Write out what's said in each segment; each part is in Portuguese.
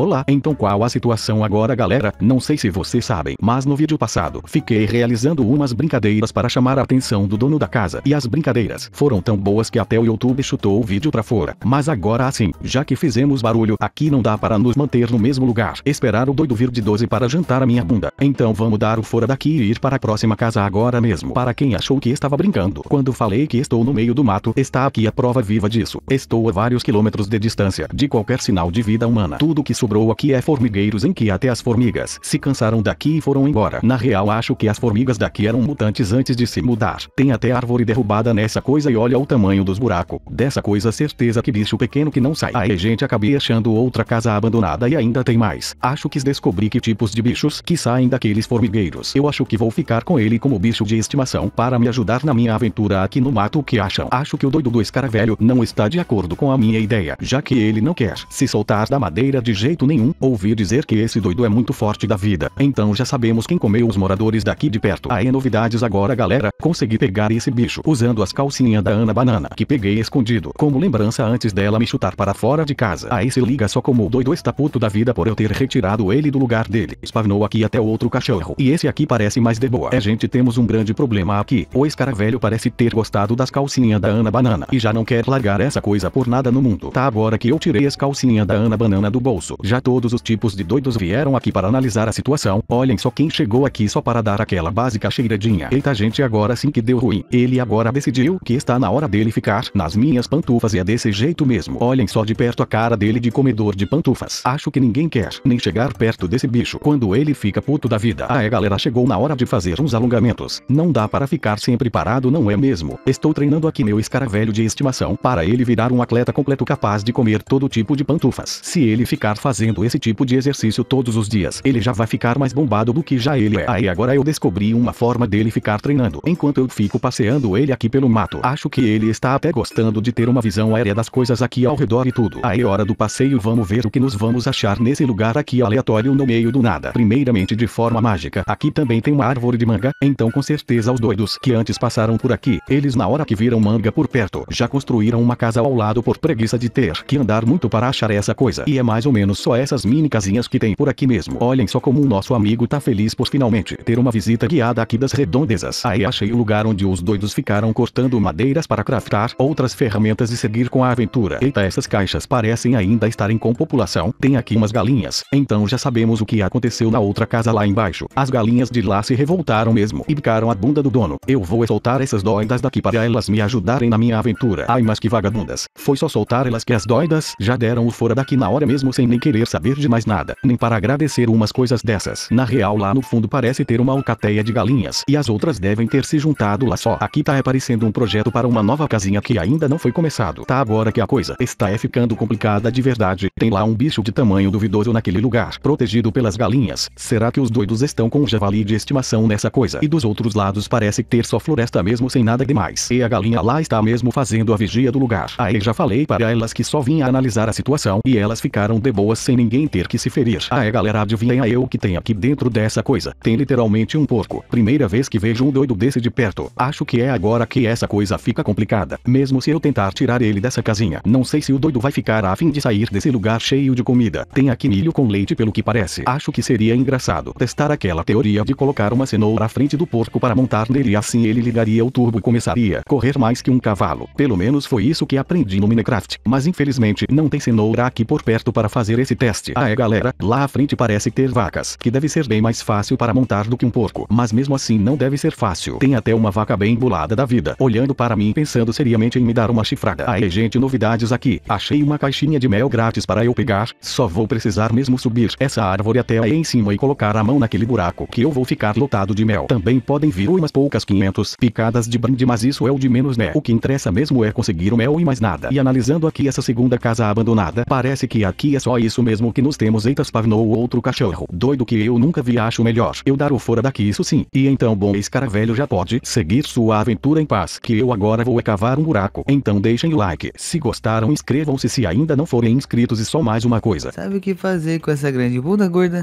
Olá, então qual a situação agora galera? Não sei se vocês sabem, mas no vídeo passado, fiquei realizando umas brincadeiras para chamar a atenção do dono da casa. E as brincadeiras foram tão boas que até o YouTube chutou o vídeo pra fora. Mas agora assim, já que fizemos barulho, aqui não dá para nos manter no mesmo lugar. Esperar o doido vir de 12 para jantar a minha bunda. Então vamos dar o fora daqui e ir para a próxima casa agora mesmo. Para quem achou que estava brincando, quando falei que estou no meio do mato, está aqui a prova viva disso. Estou a vários quilômetros de distância de qualquer sinal de vida humana. Tudo que sobrou aqui é formigueiros em que até as formigas se cansaram daqui e foram embora. Na real acho que as formigas daqui eram mutantes antes de se mudar. Tem até árvore derrubada nessa coisa e olha o tamanho dos buracos. Dessa coisa certeza que bicho pequeno que não sai. Aí gente acabei achando outra casa abandonada e ainda tem mais. Acho que descobri que tipos de bichos que saem daqueles formigueiros. Eu acho que vou ficar com ele como bicho de estimação para me ajudar na minha aventura aqui no mato o que acham. Acho que o doido do escaravelho não está de acordo com a minha ideia, já que ele não quer se soltar da madeira de jeito nenhum, ouvi dizer que esse doido é muito forte da vida. Então já sabemos quem comeu os moradores daqui de perto. Aí novidades agora galera, consegui pegar esse bicho usando as calcinhas da Ana Banana, que peguei escondido, como lembrança antes dela me chutar para fora de casa. Aí se liga só como o doido está puto da vida por eu ter retirado ele do lugar dele. Spavnou aqui até outro cachorro. E esse aqui parece mais de boa. É gente, temos um grande problema aqui. O escaravelho parece ter gostado das calcinhas da Ana Banana e já não quer largar essa coisa por nada no mundo. Tá agora que eu tirei as calcinhas da Ana Banana do bolso. Já todos os tipos de doidos vieram aqui para analisar a situação, olhem só quem chegou aqui só para dar aquela básica cheiradinha. Eita gente agora sim que deu ruim. Ele agora decidiu que está na hora dele ficar nas minhas pantufas e é desse jeito mesmo. Olhem só de perto a cara dele de comedor de pantufas. Acho que ninguém quer nem chegar perto desse bicho quando ele fica puto da vida. Ah é galera chegou na hora de fazer uns alongamentos. Não dá para ficar sempre parado não é mesmo. Estou treinando aqui meu escaravelho de estimação para ele virar um atleta completo capaz de comer todo tipo de pantufas. Se ele ficar fazendo fazendo esse tipo de exercício todos os dias, ele já vai ficar mais bombado do que já ele é. Aí agora eu descobri uma forma dele ficar treinando. Enquanto eu fico passeando ele aqui pelo mato, acho que ele está até gostando de ter uma visão aérea das coisas aqui ao redor e tudo. Aí hora do passeio vamos ver o que nos vamos achar nesse lugar aqui aleatório no meio do nada. Primeiramente de forma mágica, aqui também tem uma árvore de manga, então com certeza os doidos que antes passaram por aqui, eles na hora que viram manga por perto, já construíram uma casa ao lado por preguiça de ter que andar muito para achar essa coisa. E é mais ou menos só essas mini casinhas que tem por aqui mesmo. Olhem só como o nosso amigo tá feliz por finalmente ter uma visita guiada aqui das redondezas. Aí achei o lugar onde os doidos ficaram cortando madeiras para craftar outras ferramentas e seguir com a aventura. Eita, essas caixas parecem ainda estarem com população. Tem aqui umas galinhas. Então já sabemos o que aconteceu na outra casa lá embaixo. As galinhas de lá se revoltaram mesmo e picaram a bunda do dono. Eu vou soltar essas doidas daqui para elas me ajudarem na minha aventura. Ai, mas que vagabundas. Foi só soltar elas que as doidas já deram o fora daqui na hora mesmo sem nem querer querer saber de mais nada, nem para agradecer umas coisas dessas. Na real lá no fundo parece ter uma alcateia de galinhas, e as outras devem ter se juntado lá só. Aqui tá aparecendo um projeto para uma nova casinha que ainda não foi começado. Tá agora que a coisa está é ficando complicada de verdade. Tem lá um bicho de tamanho duvidoso naquele lugar, protegido pelas galinhas. Será que os doidos estão com um javali de estimação nessa coisa? E dos outros lados parece ter só floresta mesmo sem nada demais. E a galinha lá está mesmo fazendo a vigia do lugar. Aí já falei para elas que só vinha analisar a situação, e elas ficaram de boas sem ninguém ter que se ferir. Ah é galera, adivinha eu que tem aqui dentro dessa coisa. Tem literalmente um porco. Primeira vez que vejo um doido desse de perto. Acho que é agora que essa coisa fica complicada. Mesmo se eu tentar tirar ele dessa casinha, não sei se o doido vai ficar a fim de sair desse lugar cheio de comida. Tem aqui milho com leite pelo que parece. Acho que seria engraçado testar aquela teoria de colocar uma cenoura à frente do porco para montar nele e assim ele ligaria o turbo e começaria a correr mais que um cavalo. Pelo menos foi isso que aprendi no Minecraft. Mas infelizmente não tem cenoura aqui por perto para fazer esse esse teste. Ah é galera, lá à frente parece ter vacas, que deve ser bem mais fácil para montar do que um porco. Mas mesmo assim não deve ser fácil. Tem até uma vaca bem bolada da vida, olhando para mim pensando seriamente em me dar uma chifrada. Aê gente, novidades aqui. Achei uma caixinha de mel grátis para eu pegar, só vou precisar mesmo subir essa árvore até aí em cima e colocar a mão naquele buraco que eu vou ficar lotado de mel. Também podem vir umas poucas 500 picadas de brinde, mas isso é o de menos né. O que interessa mesmo é conseguir o mel e mais nada. E analisando aqui essa segunda casa abandonada, parece que aqui é só isso isso mesmo que nos temos eita spavnou o outro cachorro. Doido que eu nunca vi acho melhor eu dar o fora daqui isso sim. E então bom escaravelho já pode seguir sua aventura em paz que eu agora vou é cavar um buraco. Então deixem o like. Se gostaram inscrevam-se se ainda não forem inscritos e só mais uma coisa. Sabe o que fazer com essa grande bunda gorda?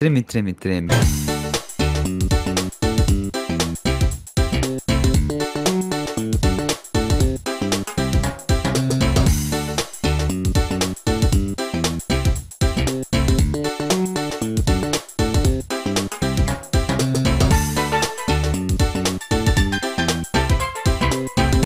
Treme, treme, treme.